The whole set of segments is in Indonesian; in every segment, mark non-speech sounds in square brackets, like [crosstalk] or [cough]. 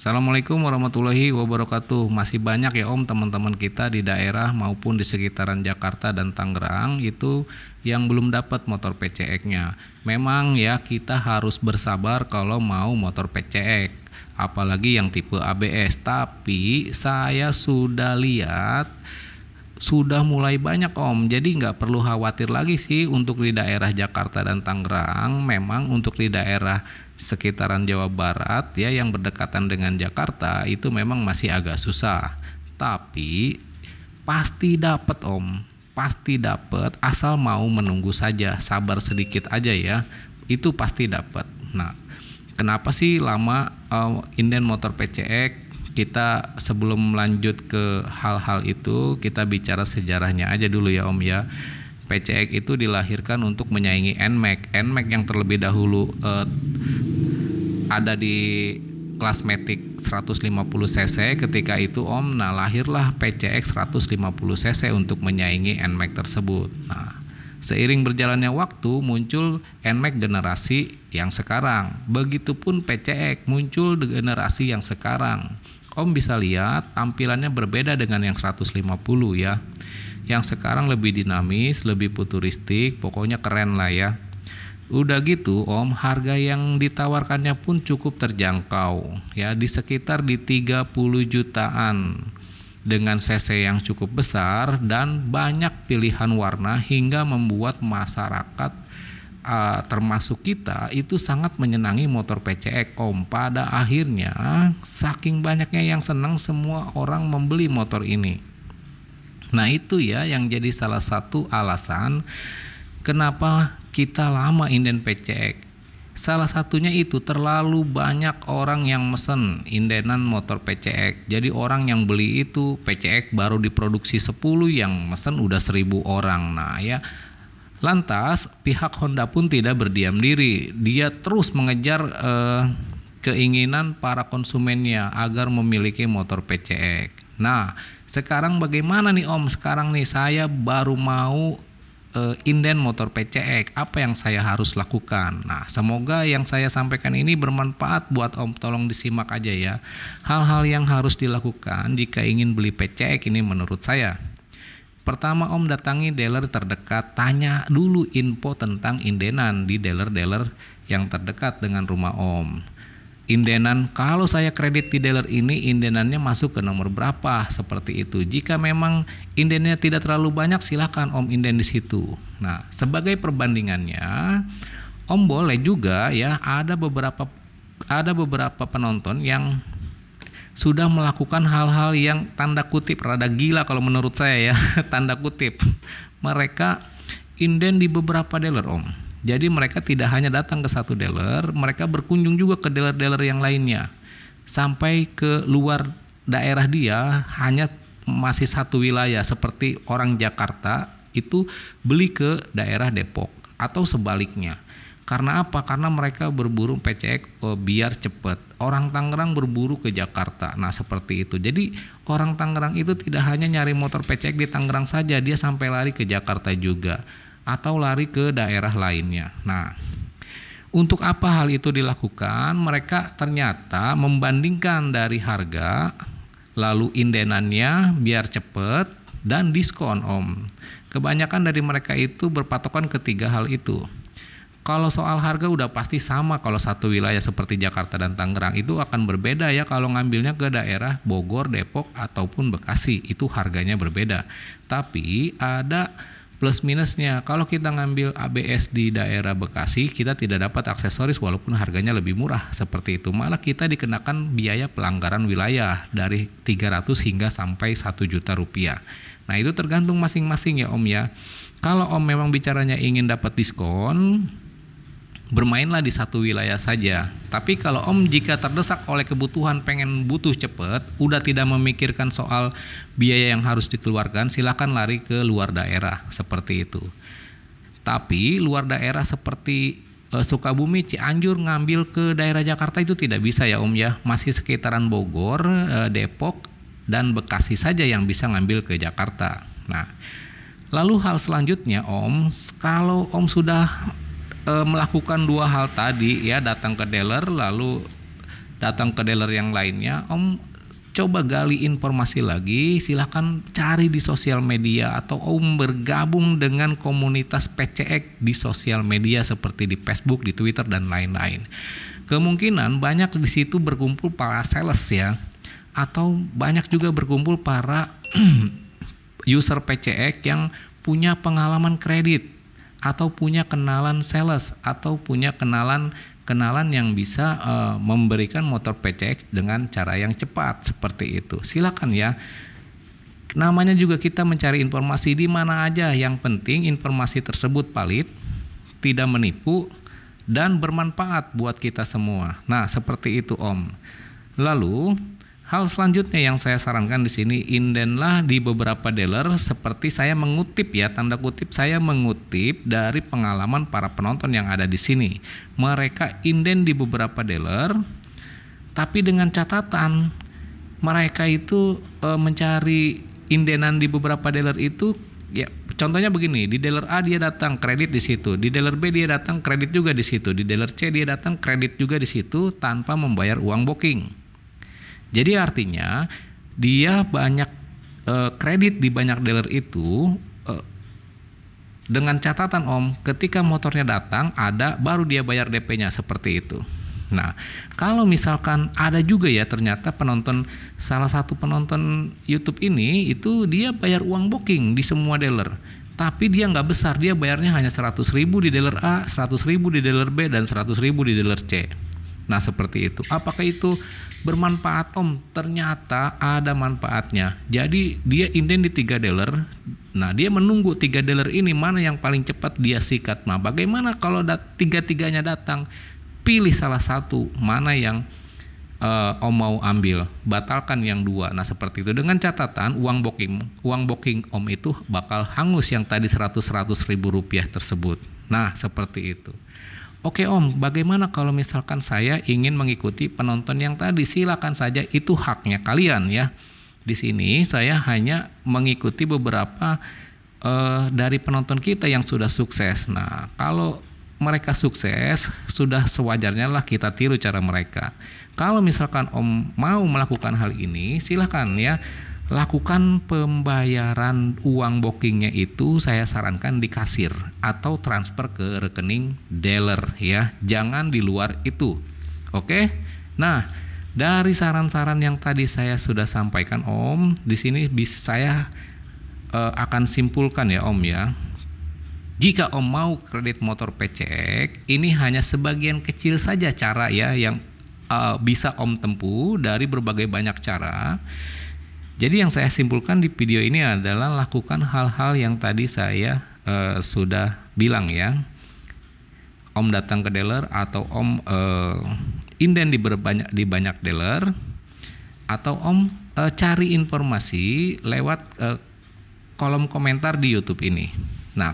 Assalamualaikum warahmatullahi wabarakatuh. Masih banyak ya Om teman-teman kita di daerah maupun di sekitaran Jakarta dan Tangerang itu yang belum dapat motor PCX-nya. Memang ya kita harus bersabar kalau mau motor PCX, apalagi yang tipe ABS. Tapi saya sudah lihat sudah mulai banyak Om. Jadi nggak perlu khawatir lagi sih untuk di daerah Jakarta dan Tangerang. Memang untuk di daerah sekitaran Jawa Barat ya yang berdekatan dengan Jakarta itu memang masih agak susah. Tapi pasti dapat Om. Pasti dapat asal mau menunggu saja, sabar sedikit aja ya. Itu pasti dapat. Nah, kenapa sih lama uh, inden motor PCX kita sebelum lanjut ke hal-hal itu kita bicara sejarahnya aja dulu ya Om ya. PCX itu dilahirkan untuk menyaingi NMAX. NMAX yang terlebih dahulu eh, ada di kelas Matic 150 cc ketika itu Om nah lahirlah PCX 150 cc untuk menyaingi NMAX tersebut. Nah, Seiring berjalannya waktu muncul NMAX generasi yang sekarang. Begitupun PCX muncul di generasi yang sekarang. Om bisa lihat tampilannya berbeda dengan yang 150 ya. Yang sekarang lebih dinamis, lebih futuristik, pokoknya keren lah ya. Udah gitu om harga yang ditawarkannya pun cukup terjangkau ya di sekitar di 30 jutaan dengan CC yang cukup besar dan banyak pilihan warna hingga membuat masyarakat termasuk kita itu sangat menyenangi motor PCX Om. Pada akhirnya saking banyaknya yang senang semua orang membeli motor ini. Nah, itu ya yang jadi salah satu alasan kenapa kita lama inden PCX. Salah satunya itu terlalu banyak orang yang mesen indenan motor PCX. Jadi orang yang beli itu PCX baru diproduksi 10 yang mesen udah 1000 orang. Nah, ya Lantas pihak Honda pun tidak berdiam diri. Dia terus mengejar eh, keinginan para konsumennya agar memiliki motor PCX. Nah, sekarang bagaimana nih Om? Sekarang nih saya baru mau eh, inden motor PCX, apa yang saya harus lakukan. Nah, semoga yang saya sampaikan ini bermanfaat buat Om. Tolong disimak aja ya. Hal-hal yang harus dilakukan jika ingin beli PCX ini menurut saya. Pertama om datangi dealer terdekat, tanya dulu info tentang indenan di dealer-dealer yang terdekat dengan rumah om. Indenan, kalau saya kredit di dealer ini, indenannya masuk ke nomor berapa, seperti itu. Jika memang indennya tidak terlalu banyak, silahkan om inden di situ. Nah, sebagai perbandingannya, om boleh juga ya, ada beberapa ada beberapa penonton yang sudah melakukan hal-hal yang tanda kutip rada gila kalau menurut saya ya [laughs] tanda kutip mereka inden di beberapa dealer om jadi mereka tidak hanya datang ke satu dealer mereka berkunjung juga ke dealer-dealer yang lainnya sampai ke luar daerah dia hanya masih satu wilayah seperti orang Jakarta itu beli ke daerah Depok atau sebaliknya karena apa? Karena mereka berburu PCX oh, eh, biar cepat. Orang Tangerang berburu ke Jakarta. Nah, seperti itu. Jadi, orang Tangerang itu tidak hanya nyari motor PCX di Tangerang saja, dia sampai lari ke Jakarta juga atau lari ke daerah lainnya. Nah, untuk apa hal itu dilakukan? Mereka ternyata membandingkan dari harga lalu indenannya biar cepat dan diskon om. Kebanyakan dari mereka itu berpatokan ketiga hal itu. Kalau soal harga udah pasti sama kalau satu wilayah seperti Jakarta dan Tangerang itu akan berbeda ya kalau ngambilnya ke daerah Bogor, Depok ataupun Bekasi itu harganya berbeda. Tapi ada plus minusnya kalau kita ngambil ABS di daerah Bekasi kita tidak dapat aksesoris walaupun harganya lebih murah seperti itu malah kita dikenakan biaya pelanggaran wilayah dari 300 hingga sampai 1 juta rupiah nah itu tergantung masing-masing ya om ya kalau om memang bicaranya ingin dapat diskon bermainlah di satu wilayah saja. Tapi kalau Om jika terdesak oleh kebutuhan pengen butuh cepat, udah tidak memikirkan soal biaya yang harus dikeluarkan, silakan lari ke luar daerah seperti itu. Tapi luar daerah seperti eh, Sukabumi, Cianjur ngambil ke daerah Jakarta itu tidak bisa ya Om ya, masih sekitaran Bogor, eh, Depok dan Bekasi saja yang bisa ngambil ke Jakarta. Nah, lalu hal selanjutnya Om, kalau Om sudah e, melakukan dua hal tadi ya datang ke dealer lalu datang ke dealer yang lainnya om coba gali informasi lagi silahkan cari di sosial media atau om bergabung dengan komunitas PCX di sosial media seperti di Facebook, di Twitter dan lain-lain kemungkinan banyak di situ berkumpul para sales ya atau banyak juga berkumpul para [clears throat] user PCX yang punya pengalaman kredit atau punya kenalan sales atau punya kenalan kenalan yang bisa uh, memberikan motor PCX dengan cara yang cepat seperti itu. Silakan ya. Namanya juga kita mencari informasi di mana aja. Yang penting informasi tersebut valid, tidak menipu dan bermanfaat buat kita semua. Nah, seperti itu Om. Lalu Hal selanjutnya yang saya sarankan di sini indenlah di beberapa dealer seperti saya mengutip ya tanda kutip saya mengutip dari pengalaman para penonton yang ada di sini. Mereka inden di beberapa dealer tapi dengan catatan mereka itu e, mencari indenan di beberapa dealer itu ya contohnya begini di dealer A dia datang kredit di situ, di dealer B dia datang kredit juga di situ, di dealer C dia datang kredit juga di situ tanpa membayar uang booking. Jadi artinya dia banyak eh, kredit di banyak dealer itu eh, dengan catatan Om, ketika motornya datang ada baru dia bayar DP-nya seperti itu. Nah, kalau misalkan ada juga ya ternyata penonton salah satu penonton YouTube ini itu dia bayar uang booking di semua dealer tapi dia nggak besar dia bayarnya hanya 100 ribu di dealer A 100 ribu di dealer B dan 100 ribu di dealer C Nah seperti itu. Apakah itu bermanfaat om? Ternyata ada manfaatnya. Jadi dia inden di tiga dealer. Nah dia menunggu tiga dealer ini mana yang paling cepat dia sikat. Nah bagaimana kalau dat tiga tiganya datang? Pilih salah satu mana yang uh, om mau ambil batalkan yang dua nah seperti itu dengan catatan uang booking uang booking om itu bakal hangus yang tadi seratus 100 ribu rupiah tersebut nah seperti itu Oke Om, bagaimana kalau misalkan saya ingin mengikuti penonton yang tadi? Silakan saja, itu haknya kalian ya. Di sini saya hanya mengikuti beberapa uh, dari penonton kita yang sudah sukses. Nah, kalau mereka sukses, sudah sewajarnya lah kita tiru cara mereka. Kalau misalkan Om mau melakukan hal ini, silakan ya lakukan pembayaran uang bookingnya itu saya sarankan di kasir atau transfer ke rekening dealer ya jangan di luar itu oke nah dari saran-saran yang tadi saya sudah sampaikan Om di sini bisa saya e, akan simpulkan ya Om ya jika Om mau kredit motor pecek ini hanya sebagian kecil saja cara ya yang e, bisa Om tempuh dari berbagai banyak cara jadi yang saya simpulkan di video ini adalah lakukan hal-hal yang tadi saya e, sudah bilang ya. Om datang ke dealer atau om e, inden di banyak di banyak dealer atau om e, cari informasi lewat e, kolom komentar di YouTube ini. Nah,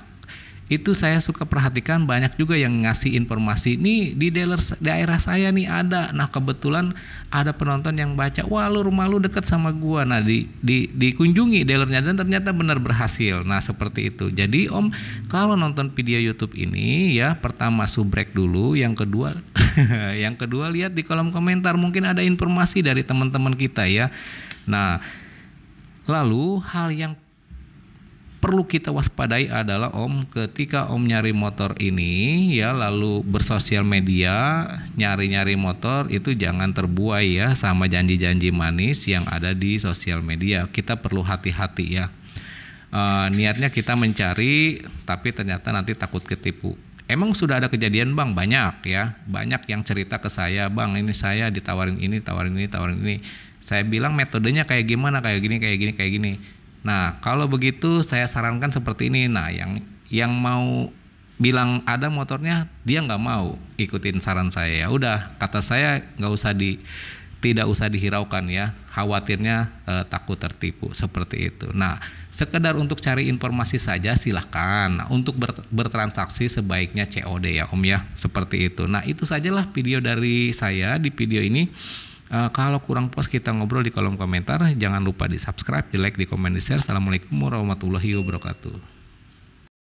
itu saya suka perhatikan banyak juga yang ngasih informasi ini di dealer daerah saya nih ada nah kebetulan ada penonton yang baca wah lu rumah lu deket sama gua nah di, di dikunjungi dealernya dan ternyata benar berhasil nah seperti itu jadi om kalau nonton video YouTube ini ya pertama subrek dulu yang kedua [laughs] yang kedua lihat di kolom komentar mungkin ada informasi dari teman-teman kita ya nah lalu hal yang perlu kita waspadai adalah Om ketika Om nyari motor ini ya lalu bersosial media nyari-nyari motor itu jangan terbuai ya sama janji-janji manis yang ada di sosial media. Kita perlu hati-hati ya. E, niatnya kita mencari tapi ternyata nanti takut ketipu. Emang sudah ada kejadian Bang banyak ya. Banyak yang cerita ke saya, "Bang, ini saya ditawarin ini, tawarin ini, tawarin ini." Saya bilang metodenya kayak gimana, kayak gini, kayak gini, kayak gini Nah, kalau begitu saya sarankan seperti ini. Nah, yang yang mau bilang ada motornya, dia nggak mau ikutin saran saya. Ya udah, kata saya nggak usah di tidak usah dihiraukan ya khawatirnya eh, takut tertipu seperti itu nah sekedar untuk cari informasi saja silahkan nah, untuk ber, bertransaksi sebaiknya COD ya om ya seperti itu nah itu sajalah video dari saya di video ini Uh, kalau kurang puas kita ngobrol di kolom komentar. Jangan lupa di subscribe, di like, di komen, di share. Assalamualaikum warahmatullahi wabarakatuh.